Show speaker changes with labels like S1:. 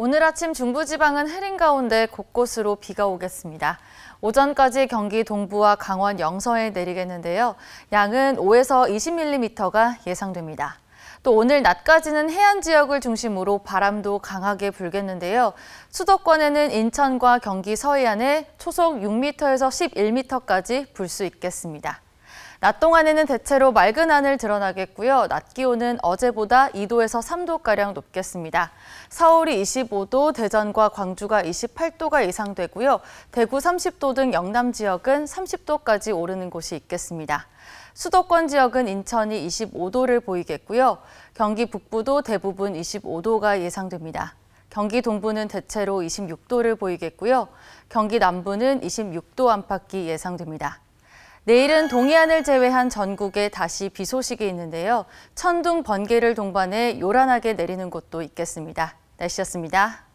S1: 오늘 아침 중부지방은 흐린 가운데 곳곳으로 비가 오겠습니다. 오전까지 경기 동부와 강원 영서에 내리겠는데요. 양은 5에서 20mm가 예상됩니다. 또 오늘 낮까지는 해안 지역을 중심으로 바람도 강하게 불겠는데요. 수도권에는 인천과 경기 서해안에 초속 6m에서 11m까지 불 수 있겠습니다. 낮 동안에는 대체로 맑은 하늘 드러나겠고요. 낮 기온은 어제보다 2도에서 3도가량 높겠습니다. 서울이 25도, 대전과 광주가 28도가 예상되고요. 대구 30도 등 영남 지역은 30도까지 오르는 곳이 있겠습니다. 수도권 지역은 인천이 25도를 보이겠고요. 경기 북부도 대부분 25도가 예상됩니다. 경기 동부는 대체로 26도를 보이겠고요. 경기 남부는 26도 안팎이 예상됩니다. 내일은 동해안을 제외한 전국에 다시 비 소식이 있는데요. 천둥 번개를 동반해 요란하게 내리는 곳도 있겠습니다. 날씨였습니다.